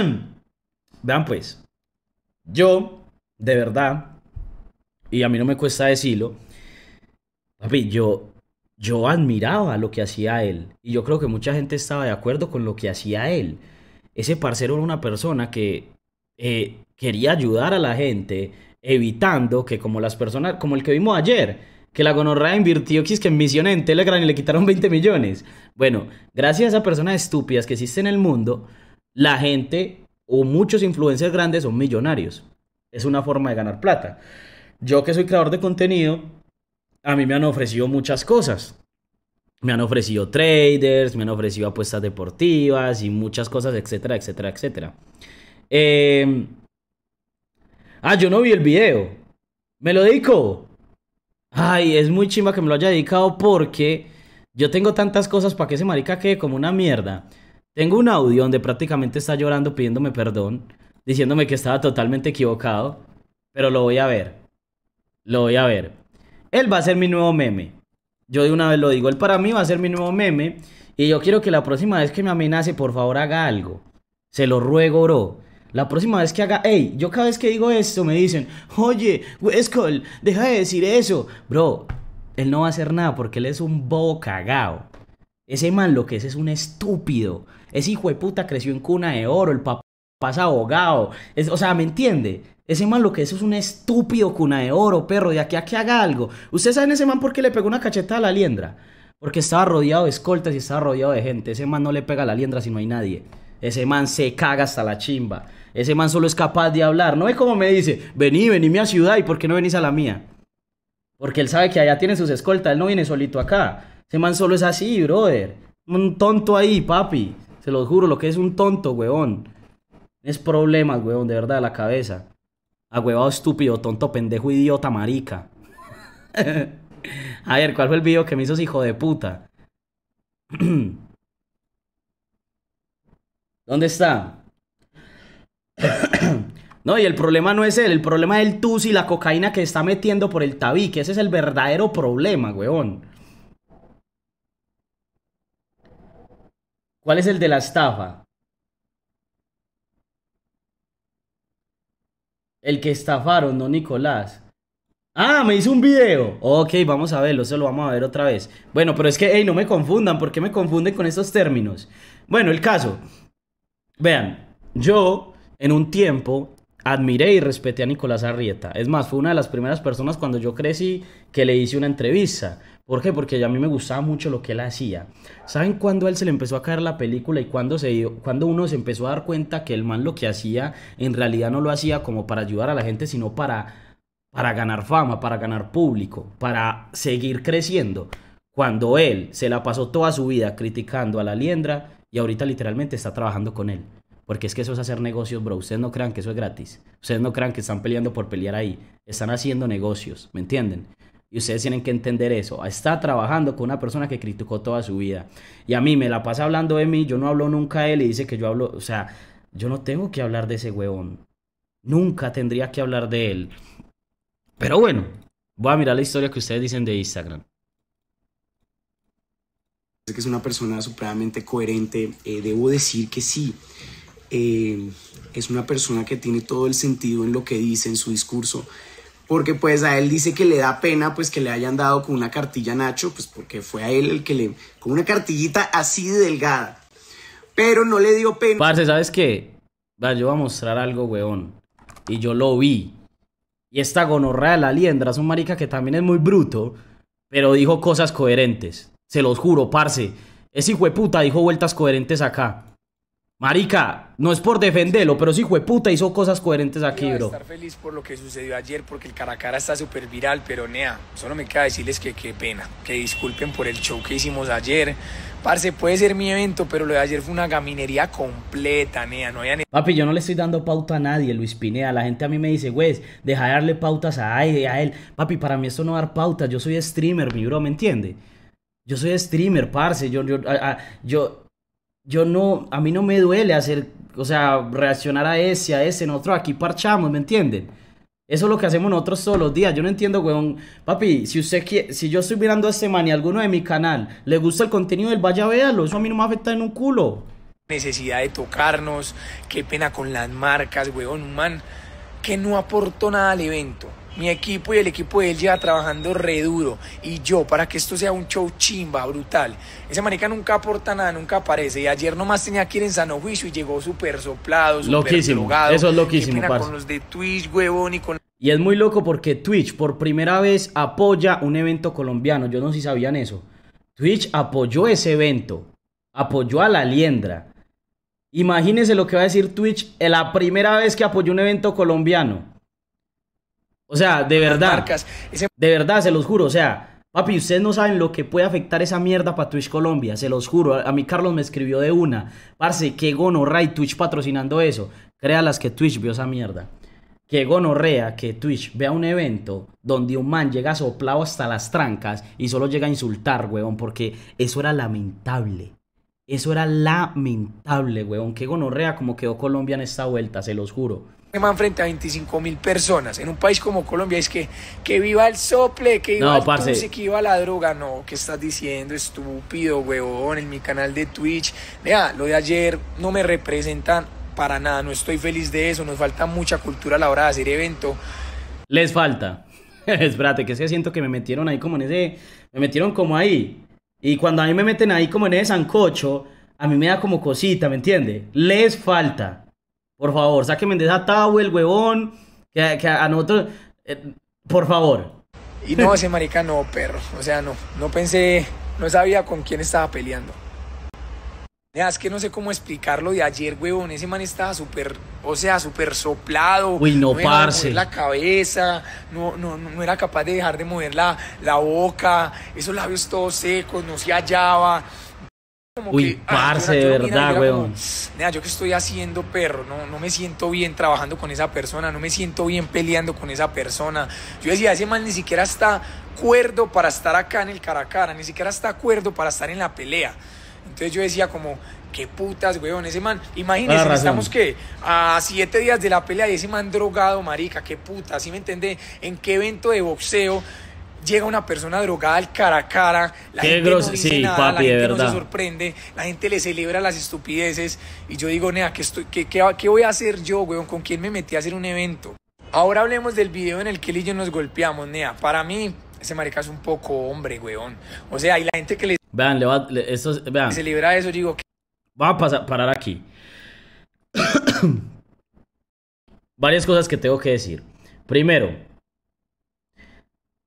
Vean pues, yo, de verdad, y a mí no me cuesta decirlo, papi, yo, yo admiraba lo que hacía él. Y yo creo que mucha gente estaba de acuerdo con lo que hacía él. Ese parcero era una persona que eh, quería ayudar a la gente, evitando que como las personas, como el que vimos ayer, que la gonorrea invirtió x que en misión en Telegram y le quitaron 20 millones. Bueno, gracias a personas estúpidas que existen en el mundo, la gente o muchos influencers grandes son millonarios. Es una forma de ganar plata. Yo que soy creador de contenido, a mí me han ofrecido muchas cosas. Me han ofrecido traders, me han ofrecido apuestas deportivas y muchas cosas, etcétera, etcétera, etcétera. Em, ah, yo no vi el video. Me lo dedico. Ay, es muy chimba que me lo haya dedicado porque yo tengo tantas cosas para que ese marica quede como una mierda. Tengo un audio donde prácticamente está llorando pidiéndome perdón, diciéndome que estaba totalmente equivocado, pero lo voy a ver. Lo voy a ver. Él va a ser mi nuevo meme. Yo de una vez lo digo, él para mí va a ser mi nuevo meme. Y yo quiero que la próxima vez que me amenace, por favor, haga algo. Se lo ruego, bro. La próxima vez que haga, Ey, yo cada vez que digo esto me dicen, oye, Westcall, deja de decir eso. Bro, él no va a hacer nada porque él es un bobo cagao. Ese man lo que es es un estúpido. Ese hijo de puta creció en cuna de oro, el papá es abogado. o sea, ¿me entiende? Ese man lo que es es un estúpido cuna de oro, perro, de aquí a que haga algo. ¿Ustedes saben ese man por qué le pegó una cacheta a la liendra? Porque estaba rodeado de escoltas y estaba rodeado de gente. Ese man no le pega a la liendra si no hay nadie. Ese man se caga hasta la chimba. Ese man solo es capaz de hablar. No es como me dice, vení, vení a ciudad y por qué no venís a la mía. Porque él sabe que allá tienen sus escoltas, él no viene solito acá. Ese man solo es así, brother. Un tonto ahí, papi. Se los juro, lo que es un tonto, weón. Es problemas, weón, de verdad, de la cabeza. Agüevado estúpido, tonto, pendejo, idiota, marica. A ver, ¿cuál fue el video que me hizo ese hijo de puta? ¿Dónde está? No, y el problema no es él, el problema es el tus y la cocaína que está metiendo por el tabique. Ese es el verdadero problema, weón. ¿Cuál es el de la estafa? El que estafaron, no Nicolás. Ah, me hizo un video. Ok, vamos a verlo, se lo vamos a ver otra vez. Bueno, pero es que, hey, no me confundan, ¿por qué me confunden con estos términos? Bueno, el caso. Vean, yo en un tiempo admiré y respeté a Nicolás Arrieta. Es más, fue una de las primeras personas cuando yo crecí que le hice una entrevista. ¿Por Porque a mí me gustaba mucho lo que él hacía. ¿Saben cuándo él se le empezó a caer la película y cuándo, se cuando uno se empezó a dar cuenta que el man lo que hacía en realidad no lo hacía como para ayudar a la gente, sino para, para ganar fama, para ganar público, para seguir creciendo? Cuando él se la pasó toda su vida criticando a la liendra y ahorita literalmente está trabajando con él. Porque es que eso es hacer negocios, bro. Ustedes no crean que eso es gratis. Ustedes no crean que están peleando por pelear ahí. Están haciendo negocios, ¿me entienden? Y ustedes tienen que entender eso. Está trabajando con una persona que criticó toda su vida. Y a mí me la pasa hablando de mí, yo no hablo nunca de él y dice que yo hablo, o sea, yo no tengo que hablar de ese huevón. Nunca tendría que hablar de él. Pero bueno, voy a mirar la historia que ustedes dicen de Instagram. Que es una persona supremamente coherente. Eh, debo decir que sí. Eh, es una persona que tiene todo el sentido en lo que dice, en su discurso porque pues a él dice que le da pena pues que le hayan dado con una cartilla a Nacho, pues porque fue a él el que le, con una cartillita así de delgada, pero no le dio pena. Parce, ¿sabes qué? Va, yo voy a mostrar algo, weón, y yo lo vi, y esta gonorrea de la liendra es un marica que también es muy bruto, pero dijo cosas coherentes, se los juro, parce, ese hijo puta dijo vueltas coherentes acá. Marica, no es por defenderlo, pero sí, puta hizo cosas coherentes aquí, bro. estar feliz por lo que sucedió ayer, porque el Caracara está súper viral, pero nea, solo me queda decirles que qué pena, que disculpen por el show que hicimos ayer. Parce, puede ser mi evento, pero lo de ayer fue una gaminería completa, nea, no Papi, yo no le estoy dando pauta a nadie, Luis Pinea. La gente a mí me dice, güey, deja de darle pautas a, a él. Papi, para mí esto no dar pautas, yo soy streamer, mi bro, ¿me entiende? Yo soy streamer, parce, yo... yo, yo yo no, a mí no me duele hacer, o sea, reaccionar a ese, a ese, nosotros aquí parchamos, ¿me entienden? Eso es lo que hacemos nosotros todos los días. Yo no entiendo, weón. Papi, si usted quiere, si yo estoy mirando a este man y a alguno de mi canal le gusta el contenido del vaya, véalo. Eso a mí no me afecta en un culo. Necesidad de tocarnos, qué pena con las marcas, weón. man que no aportó nada al evento mi equipo y el equipo de él lleva trabajando re duro y yo para que esto sea un show chimba, brutal. Ese manica nunca aporta nada, nunca aparece y ayer nomás tenía que ir en sano juicio y llegó súper soplado, súper Eso es loquísimo, y Y es muy loco porque Twitch por primera vez apoya un evento colombiano, yo no sé si sabían eso. Twitch apoyó ese evento, apoyó a la Liendra. Imagínense lo que va a decir Twitch la primera vez que apoyó un evento colombiano. O sea, de verdad. De verdad, se los juro. O sea, papi, ustedes no saben lo que puede afectar esa mierda para Twitch Colombia. Se los juro. A, mí Carlos me escribió de una. Parce, qué gonorrea Twitch patrocinando eso. Créalas que Twitch vio esa mierda. Qué gonorrea que Twitch vea un evento donde un man llega soplado hasta las trancas y solo llega a insultar, weón, porque eso era lamentable. Eso era lamentable, weón. Qué gonorrea como quedó Colombia en esta vuelta, se los juro man frente a 25 mil personas en un país como Colombia es que que viva el sople que viva no, el que iba la droga no qué estás diciendo estúpido huevón en mi canal de Twitch vea lo de ayer no me representan para nada no estoy feliz de eso nos falta mucha cultura a la hora de hacer evento les falta espérate que se siento que me metieron ahí como en ese me metieron como ahí y cuando a mí me meten ahí como en ese sancocho a mí me da como cosita me entiende les falta por favor, saque de esa tabla, el huevón. Que, a nosotros. Eh, por favor. Y no, ese marica no, perro. O sea, no. No pensé. No sabía con quién estaba peleando. Es que no sé cómo explicarlo de ayer, huevón. Ese man estaba súper, o sea, súper soplado. Uy, no, la cabeza, no, no, no era capaz de dejar de mover la, la boca, esos labios todos secos, no se hallaba. Uy, ah, parce, de verdad, weón. yo que estoy haciendo, perro, no, no me siento bien trabajando con esa persona, no me siento bien peleando con esa persona. Yo decía, ese man ni siquiera está cuerdo para estar acá en el cara cara, ni siquiera está cuerdo para estar en la pelea. Entonces yo decía como, qué putas, weón, ese man, imagínese, estamos que a siete días de la pelea y ese man drogado, marica, qué puta, ¿sí me entiende? ¿En qué evento de boxeo llega una persona drogada al cara a cara, la gente no dice nada, la gente no se sorprende, la gente le celebra las estupideces y yo digo, nea, ¿qué, estoy, qué, voy a hacer yo, weón? ¿Con quién me metí a hacer un evento? Ahora hablemos del video en el que él yo nos golpeamos, nea. Para mí, ese marica es un poco hombre, weón. O sea, y la gente que le... Vean, le va, eso, vean. celebra eso, digo... Va a pasar, parar aquí. Varias cosas que tengo que decir. Primero,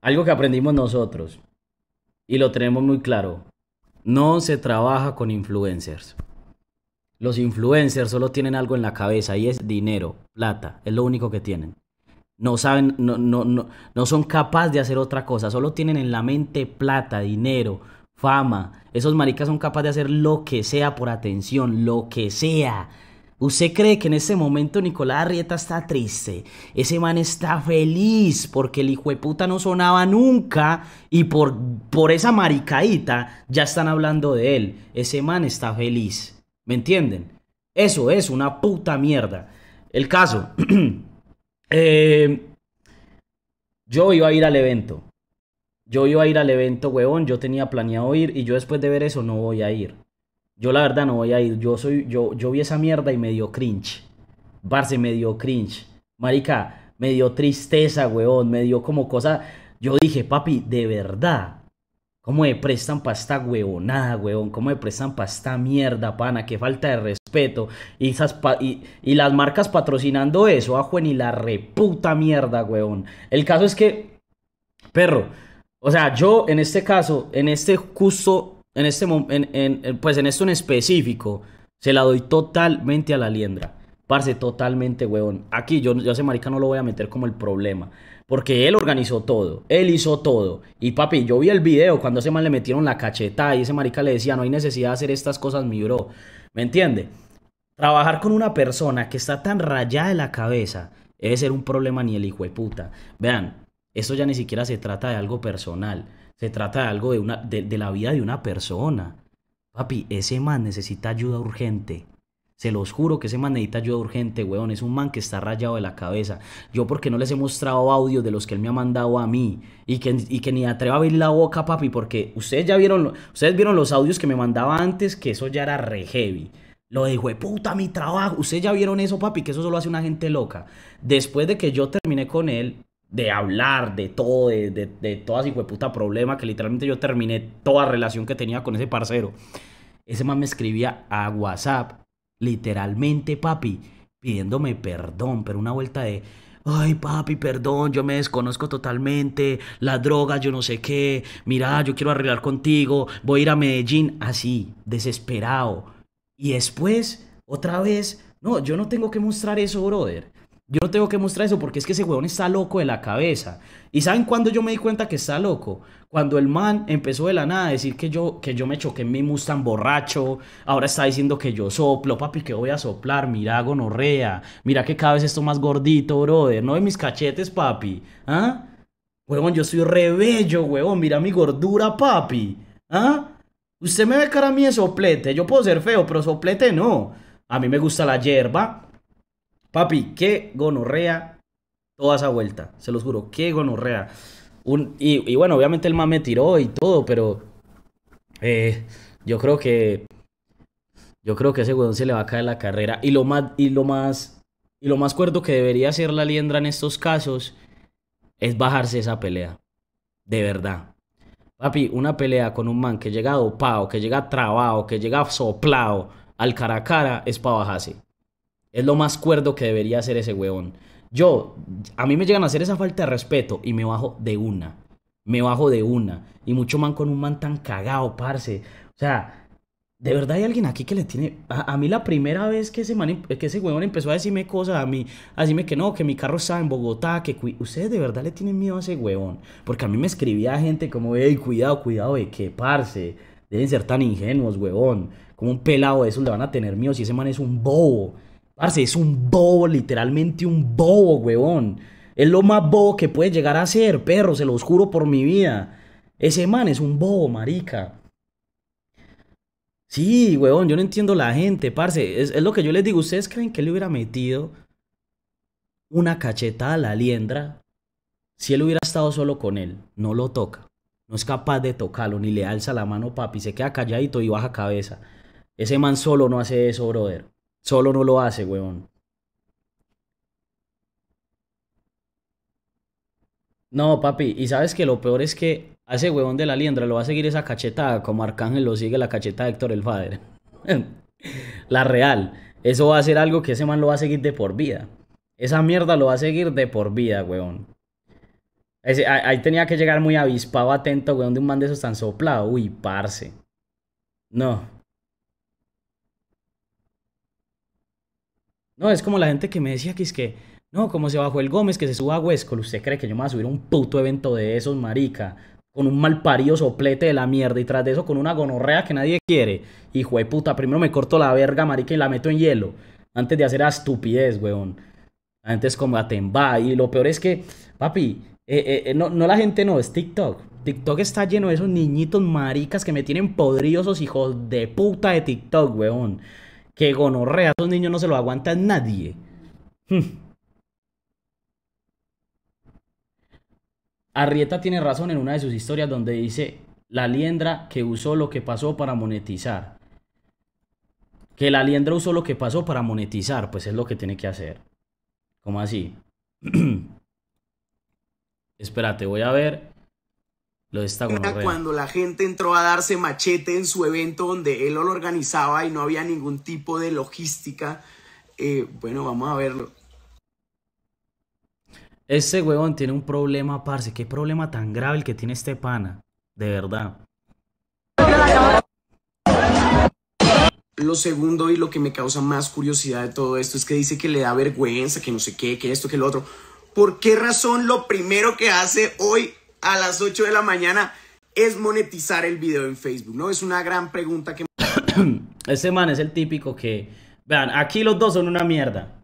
algo que aprendimos nosotros y lo tenemos muy claro. No se trabaja con influencers. Los influencers solo tienen algo en la cabeza y es dinero, plata, es lo único que tienen. No saben, no, no, no, no son capaces de hacer otra cosa, solo tienen en la mente plata, dinero, fama. Esos maricas son capaces de hacer lo que sea por atención, lo que sea. ¿Usted cree que en este momento Nicolás Arrieta está triste? Ese man está feliz porque el hijo de puta no sonaba nunca y por, por esa maricaíta ya están hablando de él. Ese man está feliz. ¿Me entienden? Eso es una puta mierda. El caso. Eh, yo iba a ir al evento. Yo iba a ir al evento, huevón. Yo tenía planeado ir y yo después de ver eso no voy a ir. Yo la verdad no voy a ir. Yo soy, yo, yo vi esa mierda y me dio cringe. Barce me dio cringe. Marica, me dio tristeza, weón. Me dio como cosa. Yo dije, papi, de verdad. ¿Cómo me prestan pasta, esta huevonada, weón? ¿Cómo me prestan pasta, esta mierda, pana? Qué falta de respeto. Y, las marcas patrocinando eso, ajue, ni la reputa mierda, weón. El caso es que, perro, o sea, yo en este caso, en este justo en este momento, pues en esto en específico, se la doy totalmente a la liendra. Parce, totalmente, weón. Aquí yo, a ese marica no lo voy a meter como el problema. Porque él organizó todo, él hizo todo. Y papi, yo vi el video cuando ese man le metieron la cacheta y ese marica le decía, no hay necesidad de hacer estas cosas, mi bro. ¿Me entiende? Trabajar con una persona que está tan rayada de la cabeza es ser un problema ni el hijo de puta. Vean, esto ya ni siquiera se trata de algo personal, se trata de algo de, una, de, la vida de una persona. Papi, ese man necesita ayuda urgente. Se los juro que ese man necesita ayuda urgente, weón. Es un man que está rayado de la cabeza. Yo porque no les he mostrado audio de los que él me ha mandado a mí. Y que, que ni atreva a abrir la boca, papi. Porque ustedes ya vieron, ustedes vieron los audios que me mandaba antes, que eso ya era re heavy. Lo de puta, mi trabajo. Ustedes ya vieron eso, papi, que eso solo hace una gente loca. Después de que yo terminé con él, de hablar de todo, de, de, de todas y puta problema, que literalmente yo terminé toda relación que tenía con ese parcero. Ese man me escribía a WhatsApp, literalmente, papi, pidiéndome perdón, pero una vuelta de. Ay, papi, perdón, yo me desconozco totalmente. La droga, yo no sé qué. Mira, yo quiero arreglar contigo. Voy a ir a Medellín. Así, desesperado. Y después, otra vez, no, yo no tengo que mostrar eso, brother. Yo no tengo que mostrar eso porque es que ese huevón está loco de la cabeza. ¿Y saben cuándo yo me di cuenta que está loco? Cuando el man empezó de la nada a decir que yo, que yo me choqué en mi Mustang borracho. Ahora está diciendo que yo soplo, papi, que voy a soplar. Mira, gonorrea. Mira que cada vez estoy más gordito, brother. No de mis cachetes, papi. ¿Ah? Huevón, yo soy rebello, huevón. Mira mi gordura, papi. ¿Ah? Usted me ve cara a mí de soplete. Yo puedo ser feo, pero soplete no. A mí me gusta la hierba. Papi, qué gonorrea toda esa vuelta, se los juro, qué gonorrea. Un, y, bueno, obviamente el man me tiró y todo, pero eh, yo creo que yo creo que ese weón se le va a caer la carrera. Y lo más, y lo más, y lo más cuerdo que debería hacer la liendra en estos casos es bajarse esa pelea. De verdad. Papi, una pelea con un man que llega dopado, que llega trabado, que llega soplado al cara a cara, es para bajarse. Es lo más cuerdo que debería hacer ese huevón Yo, a mí me llegan a hacer esa falta de respeto y me bajo de una. Me bajo de una. Y mucho man con un man tan cagado, parce. O sea, de verdad hay alguien aquí que le tiene. A, mí la primera vez que ese, man, em, que ese empezó a decirme cosas, a mí, a decirme que no, que mi carro está en Bogotá, que ustedes de verdad le tienen miedo a ese huevón Porque a mí me escribía gente como, Ey, cuidado, cuidado, de que parce. Deben ser tan ingenuos, huevón Como un pelado de esos le van a tener miedo si ese man es un bobo. Parce, es un bobo, literalmente un bobo, huevón. Es lo más bobo que puede llegar a ser, perro, se lo juro por mi vida. Ese man es un bobo, marica. Sí, huevón, yo no entiendo la gente, parce. Es, lo que yo les digo. ¿Ustedes creen que él le hubiera metido una cachetada a la liendra si él hubiera estado solo con él? No lo toca. No es capaz de tocarlo, ni le alza la mano, papi. Se queda calladito y baja cabeza. Ese man solo no hace eso, brother. Solo no lo hace, weón. No, papi, y sabes que lo peor es que a ese huevón de la liendra lo va a seguir esa cachetada, como Arcángel lo sigue la cachetada de Héctor el Fader. la real. Eso va a ser algo que ese man lo va a seguir de por vida. Esa mierda lo va a seguir de por vida, weón. ahí, tenía que llegar muy avispado, atento, weón, de un man de esos tan soplado. Uy, parce. No. No, es como la gente que me decía que es que, no, como se bajó el Gómez, que se suba a Huesco. ¿Usted cree que yo me voy a subir a un puto evento de esos, marica? Con un mal parido soplete de la mierda y tras de eso con una gonorrea que nadie quiere. Hijo de puta, primero me corto la verga, marica, y la meto en hielo. Antes de hacer la estupidez, weón. Antes gente es como ah, Y lo peor es que, papi, eh, eh, eh, no, la gente no, es TikTok. TikTok está lleno de esos niñitos maricas que me tienen podridos, hijos de puta de TikTok, weón. Que gonorrea, esos niños no se lo aguanta nadie. Hmm. Arrieta tiene razón en una de sus historias donde dice la liendra que usó lo que pasó para monetizar. Que la liendra usó lo que pasó para monetizar, pues es lo que tiene que hacer. ¿Cómo así? Espérate, voy a ver cuando la gente entró a darse machete en su evento donde él lo organizaba y no había ningún tipo de logística. Eh, bueno, vamos a verlo. Ese huevón tiene un problema, parce. Qué problema tan grave el que tiene este pana. De verdad. Lo segundo y lo que me causa más curiosidad de todo esto es que dice que le da vergüenza, que no sé qué, que esto, que lo otro. ¿Por qué razón lo primero que hace hoy a las 8 de la mañana es monetizar el video en Facebook? No, es una gran pregunta que... Ese man es el típico que... Vean, aquí los dos son una mierda.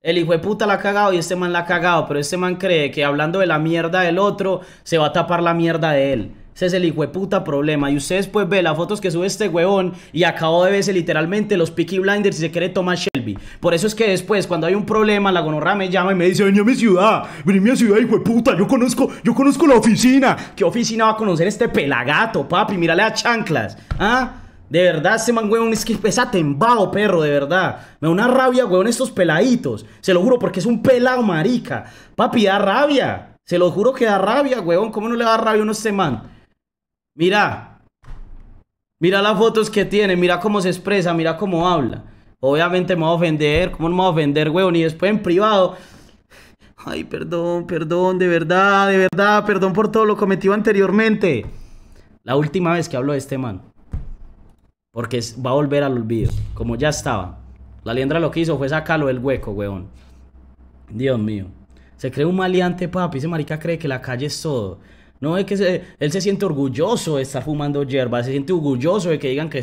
El hijo de puta la ha cagado y este man la ha cagado, pero este man cree que hablando de la mierda del otro se va a tapar la mierda de él. Ese es el puta problema. Y ustedes pues ve las fotos que sube este huevón y acabó de verse literalmente los Peaky Blinders y se quiere tomar Shelby. Por eso es que después, cuando hay un problema, la gonorra me llama y me dice, Vení a mi ciudad, ven a mi ciudad, hijo puta yo conozco, yo conozco la oficina. ¿Qué oficina va a conocer este pelagato, papi? Mírale a chanclas. ¿Ah? De verdad, este man, huevón es que es atembado, perro, de verdad. Me da una rabia, weón, estos peladitos. Se lo juro, porque es un pelado, marica. Papi, da rabia. Se lo juro que da rabia, huevón ¿Cómo no le da rabia a uno a este man? Mira, mira las fotos que tiene, mira cómo se expresa, mira cómo habla. Obviamente me va a ofender, ¿cómo no me va a ofender, weón? Y después en privado. Ay, perdón, perdón, de verdad, de verdad, perdón por todo lo cometido anteriormente. La última vez que hablo de este man. Porque va a volver al olvido, como ya estaba. La liendra lo que hizo fue sacarlo del hueco, weón. Dios mío. Se cree un maleante, papi. Ese marica cree que la calle es todo. No es que él se siente orgulloso de estar fumando hierba, se siente orgulloso de que digan que,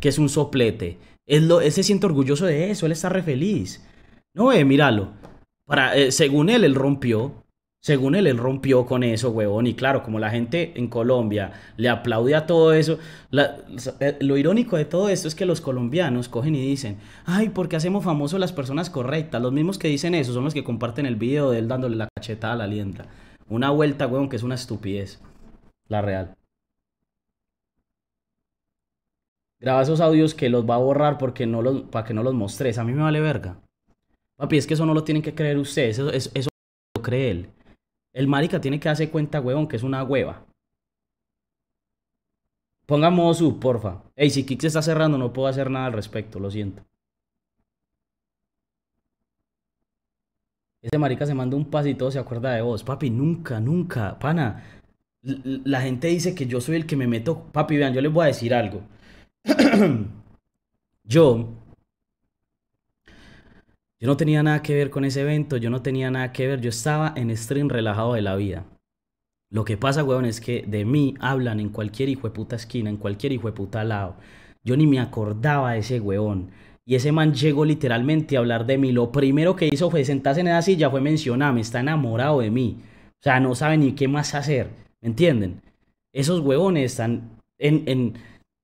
que es un soplete. Él, se siente orgulloso de eso, él está re feliz. No, eh, míralo. Para, eh, según él, él rompió. Según él, él rompió con eso, huevón. Y claro, como la gente en Colombia le aplaude a todo eso, eh, lo irónico de todo esto es que los colombianos cogen y dicen, ay, ¿por qué hacemos famosos las personas correctas? Los mismos que dicen eso son los que comparten el video de él dándole la cachetada a la lienda. Una vuelta, weón, que es una estupidez. La real. Graba esos audios que los va a borrar porque no los, para que no los mostres. A mí me vale verga. Papi, es que eso no lo tienen que creer ustedes. Eso, eso, lo cree él. El marica tiene que darse cuenta, huevón, que es una hueva. pongamos modo sub, porfa. Ey, si Kik se está cerrando, no puedo hacer nada al respecto, lo siento. Ese marica se manda un pase y todo se acuerda de vos. Papi, nunca, nunca, pana. La gente dice que yo soy el que me meto. Papi, vean, yo les voy a decir algo. yo. Yo no tenía nada que ver con ese evento, yo no tenía nada que ver, yo estaba en stream relajado de la vida. Lo que pasa, weón, es que de mí hablan en cualquier hijo de puta esquina, en cualquier hijo de puta lado. Yo ni me acordaba de ese weón. Y ese man llegó literalmente a hablar de mí. Lo primero que hizo fue sentarse en esa silla, fue mencionarme, está enamorado de mí. O sea, no sabe ni qué más hacer. ¿Me entienden? Esos huevones están en, en,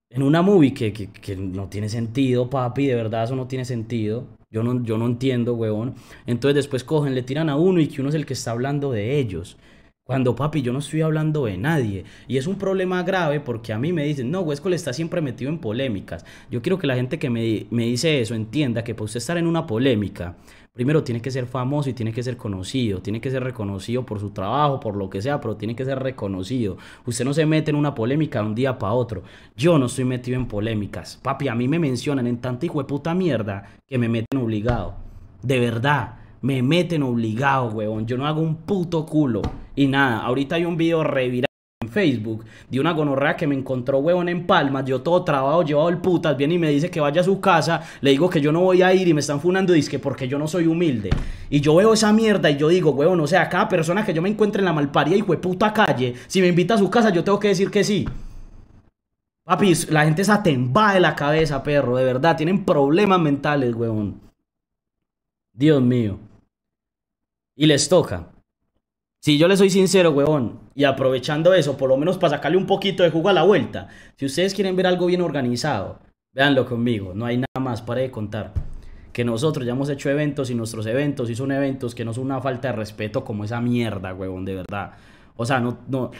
en una movie que, que, no tiene sentido, papi. De verdad, eso no tiene sentido. Yo no, yo no entiendo, huevón. Entonces después cogen, le tiran a uno y que uno es el que está hablando de ellos. Cuando papi, yo no estoy hablando de nadie. Y es un problema grave porque a mí me dicen, no, Huesco le está siempre metido en polémicas. Yo quiero que la gente que me, dice eso entienda que para usted estar en una polémica, primero tiene que ser famoso y tiene que ser conocido. Tiene que ser reconocido por su trabajo, por lo que sea, pero tiene que ser reconocido. Usted no se mete en una polémica de un día para otro. Yo no estoy metido en polémicas. Papi, a mí me mencionan en tanta hijo de puta mierda que me meten obligado. De verdad me meten obligado, weón. Yo no hago un puto culo. Y nada, ahorita hay un video revirado en Facebook de una gonorrea que me encontró, weón, en Palmas. Yo todo trabado, llevado el putas, viene y me dice que vaya a su casa. Le digo que yo no voy a ir y me están funando. Dice que porque yo no soy humilde. Y yo veo esa mierda y yo digo, weón, o sea, cada persona que yo me encuentre en la malparía, y de puta calle, si me invita a su casa, yo tengo que decir que sí. Papi, la gente se atemba de la cabeza, perro, de verdad. Tienen problemas mentales, weón. Dios mío. Y les toca. Si yo les soy sincero, huevón, y aprovechando eso, por lo menos para sacarle un poquito de jugo a la vuelta, si ustedes quieren ver algo bien organizado, véanlo conmigo, no hay nada más para de contar. Que nosotros ya hemos hecho eventos y nuestros eventos y son eventos que no son una falta de respeto como esa mierda, huevón, de verdad. O sea, no, no,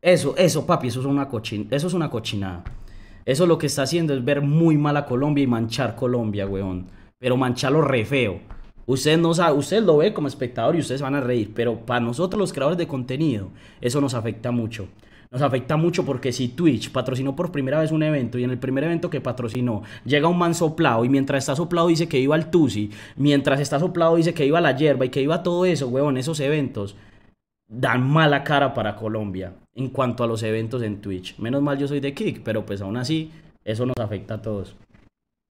eso, eso, papi, eso es una cochin eso es una cochinada. Eso lo que está haciendo es ver muy mal a Colombia y manchar Colombia, huevón Pero mancharlo re feo. Usted no sabe, usted lo ve como espectador y ustedes van a reír, pero para nosotros los creadores de contenido eso nos afecta mucho. Nos afecta mucho porque si Twitch patrocinó por primera vez un evento y en el primer evento que patrocinó llega un man soplado y mientras está soplado dice que iba al Tusi, mientras está soplado dice que iba a la hierba y que iba todo eso, huevón, esos eventos dan mala cara para Colombia en cuanto a los eventos en Twitch. Menos mal yo soy de Kick, pero pues aún así eso nos afecta a todos.